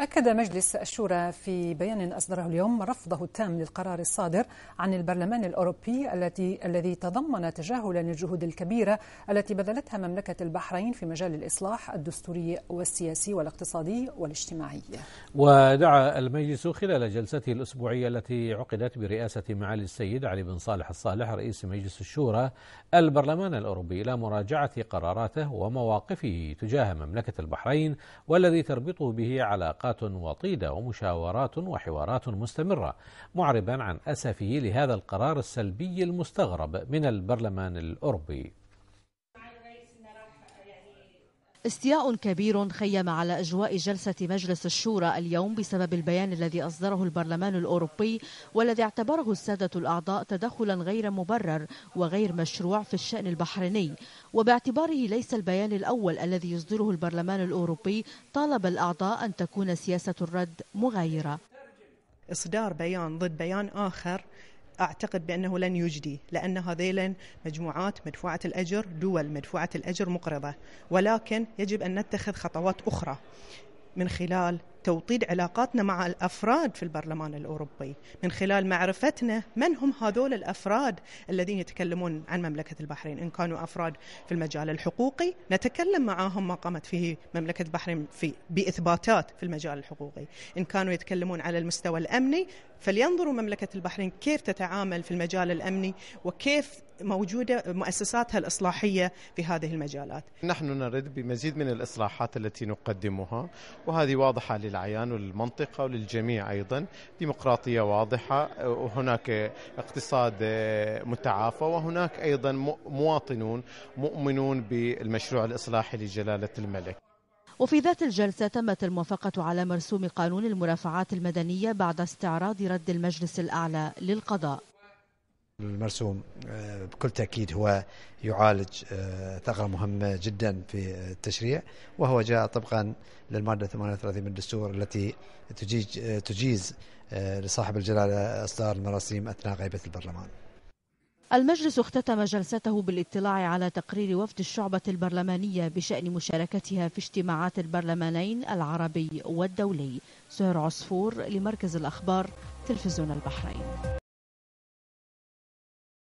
أكد مجلس الشورى في بيان أصدره اليوم رفضه التام للقرار الصادر عن البرلمان الأوروبي التي الذي تضمن تجاهلا للجهود الكبيرة التي بذلتها مملكة البحرين في مجال الإصلاح الدستوري والسياسي والاقتصادي والاجتماعي. ودعا المجلس خلال جلسته الأسبوعية التي عقدت برئاسة معالي السيد علي بن صالح الصالح رئيس مجلس الشورى البرلمان الأوروبي إلى مراجعة قراراته ومواقفه تجاه مملكة البحرين والذي تربطه به علاقة علاقات وطيدة ومشاورات وحوارات مستمرة معربا عن أسفه لهذا القرار السلبي المستغرب من البرلمان الأوروبي استياء كبير خيم على أجواء جلسة مجلس الشورى اليوم بسبب البيان الذي أصدره البرلمان الأوروبي والذي اعتبره السادة الأعضاء تدخلا غير مبرر وغير مشروع في الشأن البحريني وباعتباره ليس البيان الأول الذي يصدره البرلمان الأوروبي طالب الأعضاء أن تكون سياسة الرد مغايرة إصدار بيان ضد بيان آخر أعتقد بأنه لن يجدي لأن هذيل مجموعات مدفوعة الأجر دول مدفوعة الأجر مقرضة ولكن يجب أن نتخذ خطوات أخرى من خلال توطيد علاقاتنا مع الافراد في البرلمان الاوروبي من خلال معرفتنا من هم هذول الافراد الذين يتكلمون عن مملكه البحرين ان كانوا افراد في المجال الحقوقي نتكلم معهم ما قامت فيه مملكه البحرين في باثباتات في المجال الحقوقي ان كانوا يتكلمون على المستوى الامني فلينظروا مملكه البحرين كيف تتعامل في المجال الامني وكيف موجوده مؤسساتها الاصلاحيه في هذه المجالات. نحن نرد بمزيد من الاصلاحات التي نقدمها وهذه واضحه لل للعيان وللمنطقة وللجميع أيضا ديمقراطية واضحة وهناك اقتصاد آه، متعافى وهناك أيضا مواطنون مؤمنون بالمشروع الإصلاحي لجلالة الملك وفي ذات الجلسة تمت الموافقة على مرسوم قانون المرافعات المدنية بعد استعراض رد المجلس الأعلى للقضاء المرسوم آه، بكل تأكيد هو يعالج آه، ثغرة مهمة جدا في التشريع وهو جاء طبقا للمادة 38 من الدستور التي آه، تجيز لصاحب الجلالة إصدار المراسيم أثناء غيبة البرلمان المجلس اختتم جلسته بالاطلاع على تقرير وفد الشعبة البرلمانية بشأن مشاركتها في اجتماعات البرلمانين العربي والدولي سهر عصفور لمركز الأخبار تلفزيون البحرين